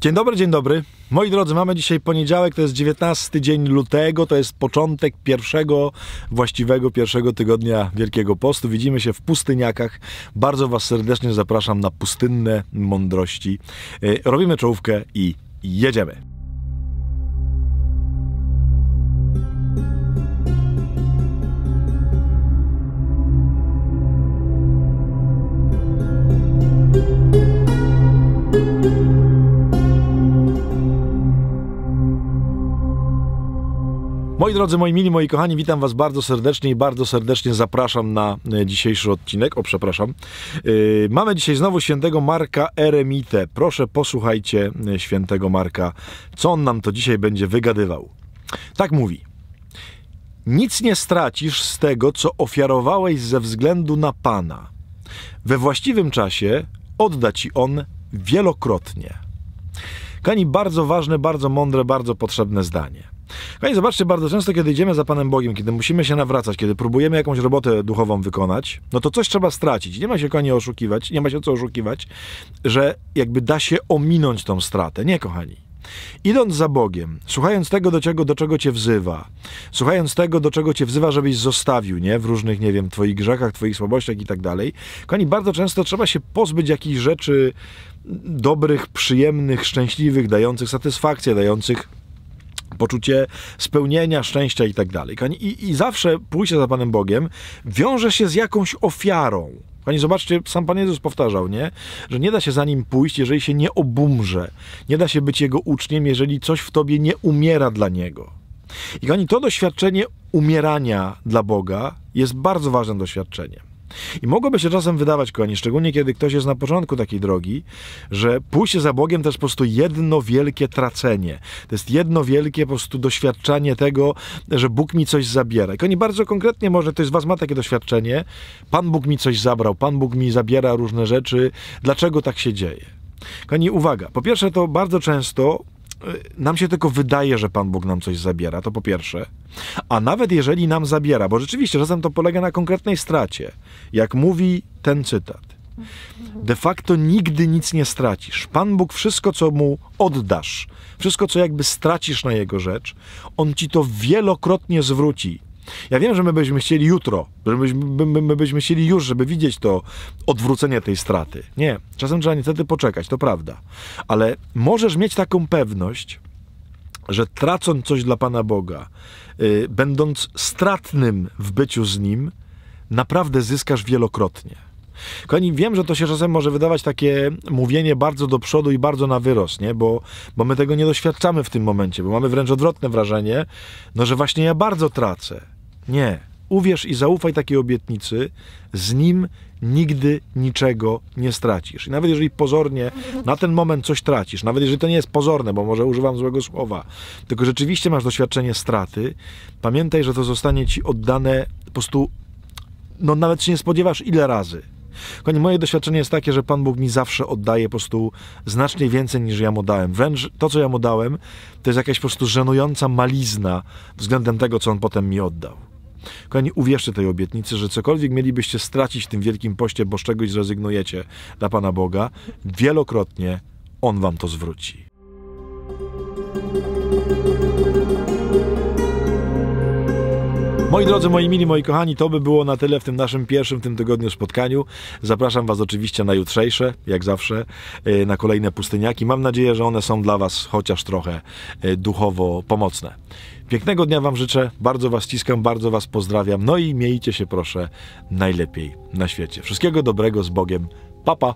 Dzień dobry, dzień dobry. Moi drodzy, mamy dzisiaj poniedziałek, to jest 19 dzień lutego, to jest początek pierwszego, właściwego pierwszego tygodnia Wielkiego Postu. Widzimy się w pustyniakach. Bardzo Was serdecznie zapraszam na pustynne mądrości. E, robimy czołówkę i jedziemy. Moi drodzy, moi mili, moi kochani, witam Was bardzo serdecznie i bardzo serdecznie zapraszam na e, dzisiejszy odcinek. O, przepraszam. Yy, mamy dzisiaj znowu świętego Marka Eremite. Proszę posłuchajcie e, świętego Marka, co on nam to dzisiaj będzie wygadywał. Tak mówi. Nic nie stracisz z tego, co ofiarowałeś ze względu na Pana. We właściwym czasie odda ci on wielokrotnie. Kani bardzo ważne, bardzo mądre, bardzo potrzebne zdanie. Kani, zobaczcie, bardzo często, kiedy idziemy za Panem Bogiem, kiedy musimy się nawracać, kiedy próbujemy jakąś robotę duchową wykonać, no to coś trzeba stracić. Nie ma się, kochani, oszukiwać, nie ma się co oszukiwać, że jakby da się ominąć tą stratę. Nie, kochani. Idąc za Bogiem, słuchając tego, do czego, do czego cię wzywa, słuchając tego, do czego cię wzywa, żebyś zostawił, nie? W różnych, nie wiem, twoich grzechach, twoich słabościach i tak dalej. Kochani, bardzo często trzeba się pozbyć jakichś rzeczy dobrych, przyjemnych, szczęśliwych, dających satysfakcję, dających poczucie spełnienia, szczęścia i tak dalej. I, I zawsze pójście za Panem Bogiem wiąże się z jakąś ofiarą. Pani zobaczcie, sam Pan Jezus powtarzał, nie? Że nie da się za Nim pójść, jeżeli się nie obumrze. Nie da się być Jego uczniem, jeżeli coś w Tobie nie umiera dla Niego. I kochani, to doświadczenie umierania dla Boga jest bardzo ważnym doświadczeniem. I mogłoby się czasem wydawać, kochani, szczególnie kiedy ktoś jest na początku takiej drogi, że pójście za Bogiem to jest po prostu jedno wielkie tracenie. To jest jedno wielkie po prostu doświadczanie tego, że Bóg mi coś zabiera. I oni bardzo konkretnie może ktoś z was ma takie doświadczenie. Pan Bóg mi coś zabrał, Pan Bóg mi zabiera różne rzeczy. Dlaczego tak się dzieje? Kochani, uwaga. Po pierwsze, to bardzo często Y, nam się tylko wydaje, że Pan Bóg nam coś zabiera, to po pierwsze. A nawet jeżeli nam zabiera, bo rzeczywiście czasem to polega na konkretnej stracie, jak mówi ten cytat. De facto nigdy nic nie stracisz. Pan Bóg wszystko, co mu oddasz, wszystko, co jakby stracisz na jego rzecz, on ci to wielokrotnie zwróci ja wiem, że my byśmy chcieli jutro, że my, byśmy chcieli już, żeby widzieć to odwrócenie tej straty. Nie, czasem trzeba niestety poczekać, to prawda. Ale możesz mieć taką pewność, że tracąc coś dla Pana Boga, yy, będąc stratnym w byciu z Nim, naprawdę zyskasz wielokrotnie. Kochani, wiem, że to się czasem może wydawać takie mówienie bardzo do przodu i bardzo na wyrost, nie? Bo, bo my tego nie doświadczamy w tym momencie, bo mamy wręcz odwrotne wrażenie, no że właśnie ja bardzo tracę. Nie. Uwierz i zaufaj takiej obietnicy, z nim nigdy niczego nie stracisz. I nawet jeżeli pozornie na ten moment coś tracisz, nawet jeżeli to nie jest pozorne, bo może używam złego słowa, tylko rzeczywiście masz doświadczenie straty, pamiętaj, że to zostanie ci oddane po prostu, no nawet się nie spodziewasz ile razy. Kochani, moje doświadczenie jest takie, że Pan Bóg mi zawsze oddaje po prostu znacznie więcej niż ja mu dałem. Wręcz to, co ja mu dałem, to jest jakaś po prostu żenująca malizna względem tego, co On potem mi oddał. Kochani, uwierzcie tej obietnicy, że cokolwiek mielibyście stracić w tym wielkim poście, bo z czegoś zrezygnujecie dla Pana Boga, wielokrotnie On wam to zwróci. Moi drodzy, moi mili, moi kochani, to by było na tyle w tym naszym pierwszym w tym tygodniu spotkaniu. Zapraszam Was oczywiście na jutrzejsze, jak zawsze, e, na kolejne pustyniaki. Mam nadzieję, że one są dla Was chociaż trochę e, duchowo pomocne. Pięknego dnia Wam życzę, bardzo Was ściskam, bardzo Was pozdrawiam. No i miejcie się proszę najlepiej na świecie. Wszystkiego dobrego z Bogiem. Papa. Pa.